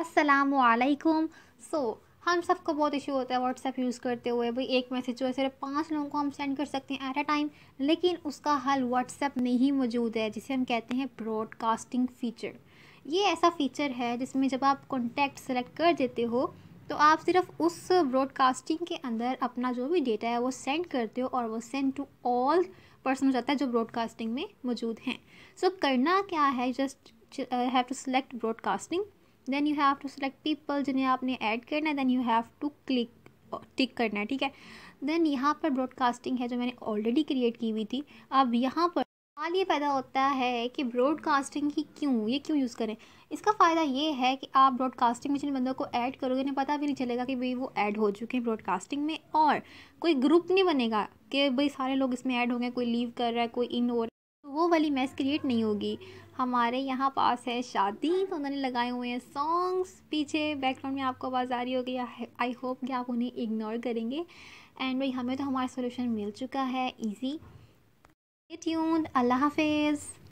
असलकुम सो हम सबको बहुत इशू होता है व्हाट्सएप यूज़ करते हुए भाई एक मैसेज जो है सिर्फ पाँच लोगों को हम सेंड कर सकते हैं एट अ टाइम लेकिन उसका हल व्हाट्सएप में ही मौजूद है जिसे हम कहते हैं ब्रॉडकास्टिंग फ़ीचर ये ऐसा फ़ीचर है जिसमें जब आप कॉन्टैक्ट सेलेक्ट कर देते हो तो आप सिर्फ उस ब्रॉडकास्टिंग के अंदर अपना जो भी डेटा है वो सेंड करते हो और वो सेंड टू ऑल पर्सन हो जाता है जो ब्रॉडकास्टिंग में मौजूद हैं सो so, करना क्या है just have to select broadcasting then you have to select people जिन्हें आपने ऐड करना है then you have to click tick करना है ठीक है देन यहाँ पर ब्रॉडकास्टिंग है जो मैंने ऑलरेडी क्रिएट की हुई थी अब यहाँ पर सवाल ये पैदा होता है कि ब्रॉडकास्टिंग ही क्यों ये क्यों यूज़ करें इसका फ़ायदा ये है कि आप ब्रॉडकास्टिंग में जिन बंदों को ऐड करोगे उन्हें पता भी नहीं चलेगा कि भाई वो ऐड हो चुके हैं ब्रॉडकास्टिंग में और कोई ग्रुप नहीं बनेगा कि भाई सारे लोग इसमें ऐड होंगे कोई लीव कर रहा है कोई इन हो रहा है वो वाली मैस क्रिएट नहीं होगी हमारे यहाँ पास है शादी तो उन्होंने लगाए हुए हैं सॉन्ग्स पीछे बैकग्राउंड में आपको आवाज़ आ रही होगी आई होप कि आप उन्हें इग्नोर करेंगे एंड भाई हमें तो हमारा सोल्यूशन मिल चुका है ईजी ट्यून अल्लाह हाफिज़